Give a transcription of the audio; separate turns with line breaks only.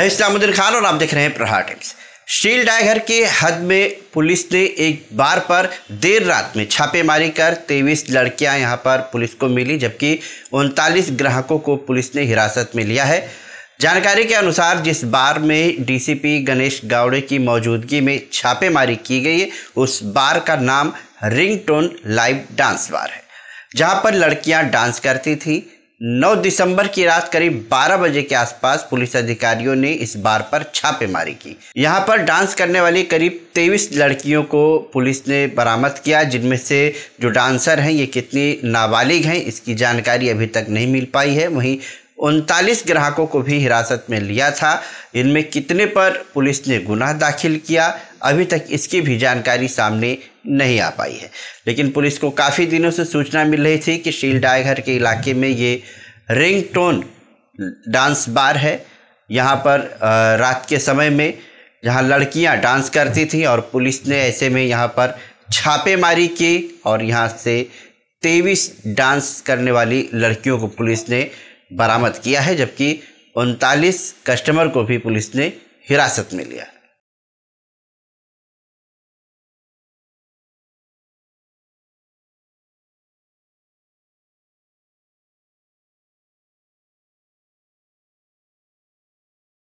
इस्लामुद्दीन खान और आप देख रहे हैं प्रहार टाइम्स स्टील डायघर के हद में पुलिस ने एक बार पर देर रात में छापेमारी कर तेईस लड़कियां यहां पर पुलिस को मिली जबकि उनतालीस ग्राहकों को पुलिस ने हिरासत में लिया है जानकारी के अनुसार जिस बार में डीसीपी गणेश गावड़े की मौजूदगी में छापेमारी की गई है उस बार का नाम रिंगटोन लाइव डांस बार है जहाँ पर लड़कियाँ डांस करती थी 9 दिसंबर की रात करीब 12 बजे के आसपास पुलिस अधिकारियों ने इस बार पर छापेमारी की यहां पर डांस करने वाली करीब 23 लड़कियों को पुलिस ने बरामद किया जिनमें से जो डांसर हैं ये कितनी नाबालिग हैं इसकी जानकारी अभी तक नहीं मिल पाई है वहीं उनतालीस ग्राहकों को भी हिरासत में लिया था इनमें कितने पर पुलिस ने गुनाह दाखिल किया अभी तक इसकी भी जानकारी सामने नहीं आ पाई है लेकिन पुलिस को काफ़ी दिनों से सूचना मिल रही थी कि शील डायघर के इलाके में ये रिंग टोन डांस बार है यहाँ पर रात के समय में जहाँ लड़कियाँ डांस करती थीं और पुलिस ने ऐसे में यहाँ पर छापेमारी की और यहाँ से तेईस डांस करने वाली लड़कियों को पुलिस ने बरामद किया है जबकि उनतालीस कस्टमर को भी पुलिस ने हिरासत में लिया